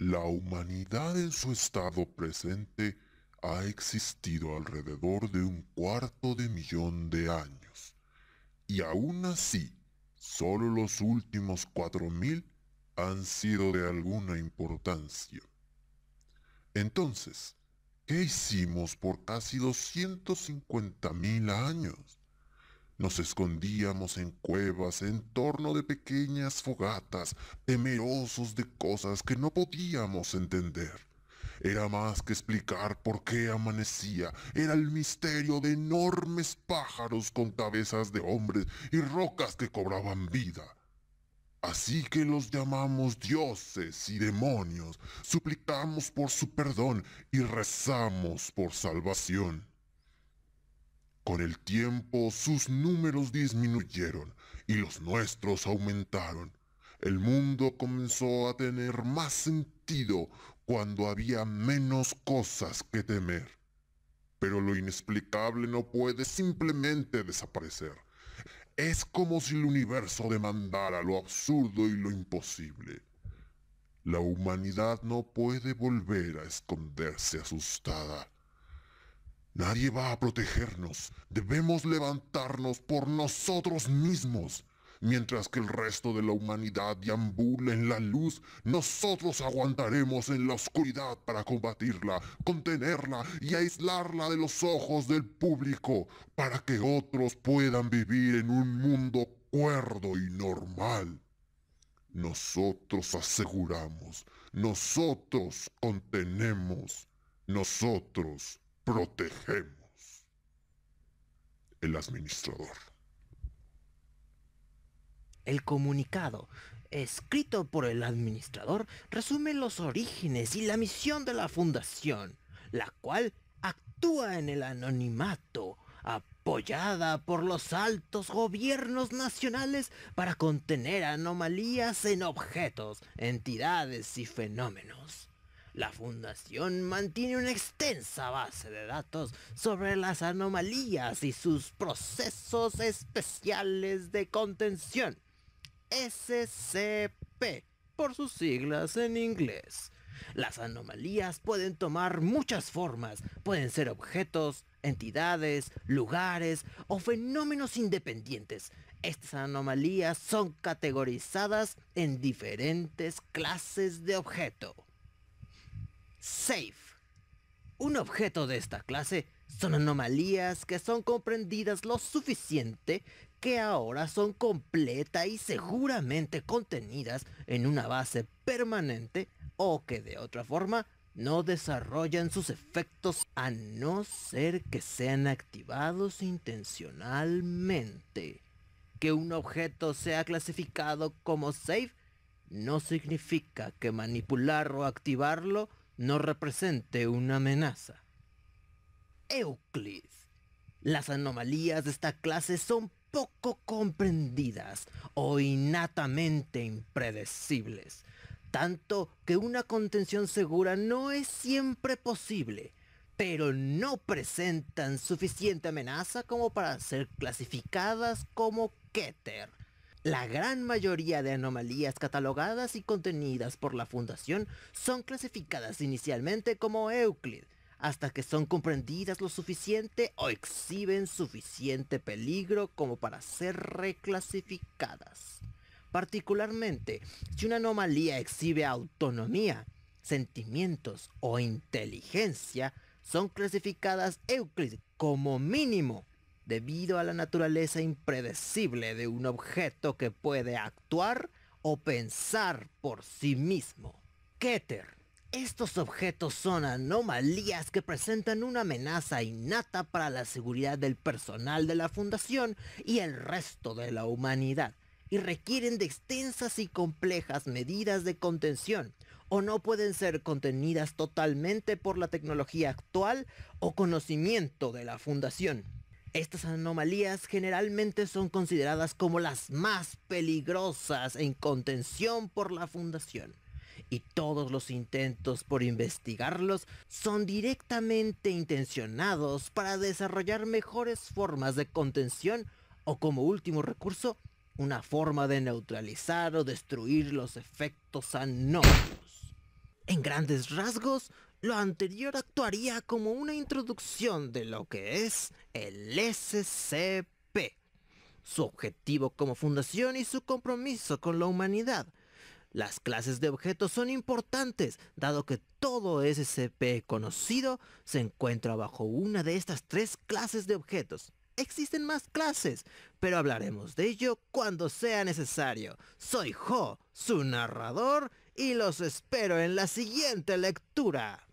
La humanidad en su estado presente ha existido alrededor de un cuarto de millón de años, y aún así, solo los últimos cuatro mil han sido de alguna importancia. Entonces, ¿Qué hicimos por casi 250.000 años? Nos escondíamos en cuevas en torno de pequeñas fogatas, temerosos de cosas que no podíamos entender. Era más que explicar por qué amanecía, era el misterio de enormes pájaros con cabezas de hombres y rocas que cobraban vida Así que los llamamos dioses y demonios, suplicamos por su perdón y rezamos por salvación. Con el tiempo sus números disminuyeron y los nuestros aumentaron. El mundo comenzó a tener más sentido cuando había menos cosas que temer. Pero lo inexplicable no puede simplemente desaparecer. Es como si el universo demandara lo absurdo y lo imposible. La humanidad no puede volver a esconderse asustada. Nadie va a protegernos. Debemos levantarnos por nosotros mismos. Mientras que el resto de la humanidad deambula en la luz, nosotros aguantaremos en la oscuridad para combatirla, contenerla y aislarla de los ojos del público, para que otros puedan vivir en un mundo cuerdo y normal. Nosotros aseguramos, nosotros contenemos, nosotros protegemos. El administrador. El comunicado, escrito por el administrador, resume los orígenes y la misión de la fundación, la cual actúa en el anonimato, apoyada por los altos gobiernos nacionales para contener anomalías en objetos, entidades y fenómenos. La Fundación mantiene una extensa base de datos sobre las anomalías y sus procesos especiales de contención SCP, por sus siglas en inglés. Las anomalías pueden tomar muchas formas, pueden ser objetos, entidades, lugares o fenómenos independientes. Estas anomalías son categorizadas en diferentes clases de objeto. Safe. Un objeto de esta clase son anomalías que son comprendidas lo suficiente que ahora son completa y seguramente contenidas en una base permanente o que de otra forma no desarrollan sus efectos a no ser que sean activados intencionalmente. Que un objeto sea clasificado como safe no significa que manipular o activarlo no represente una amenaza. Euclid. Las anomalías de esta clase son poco comprendidas o innatamente impredecibles, tanto que una contención segura no es siempre posible, pero no presentan suficiente amenaza como para ser clasificadas como Keter. La gran mayoría de anomalías catalogadas y contenidas por la Fundación son clasificadas inicialmente como Euclid, hasta que son comprendidas lo suficiente o exhiben suficiente peligro como para ser reclasificadas. Particularmente, si una anomalía exhibe autonomía, sentimientos o inteligencia, son clasificadas Euclid como mínimo, debido a la naturaleza impredecible de un objeto que puede actuar o pensar por sí mismo. Keter estos objetos son anomalías que presentan una amenaza innata para la seguridad del personal de la Fundación y el resto de la humanidad, y requieren de extensas y complejas medidas de contención, o no pueden ser contenidas totalmente por la tecnología actual o conocimiento de la Fundación. Estas anomalías generalmente son consideradas como las más peligrosas en contención por la Fundación y todos los intentos por investigarlos son directamente intencionados para desarrollar mejores formas de contención o como último recurso, una forma de neutralizar o destruir los efectos anómalos. En grandes rasgos, lo anterior actuaría como una introducción de lo que es el SCP, su objetivo como fundación y su compromiso con la humanidad, las clases de objetos son importantes, dado que todo SCP conocido se encuentra bajo una de estas tres clases de objetos. Existen más clases, pero hablaremos de ello cuando sea necesario. Soy Jo, su narrador, y los espero en la siguiente lectura.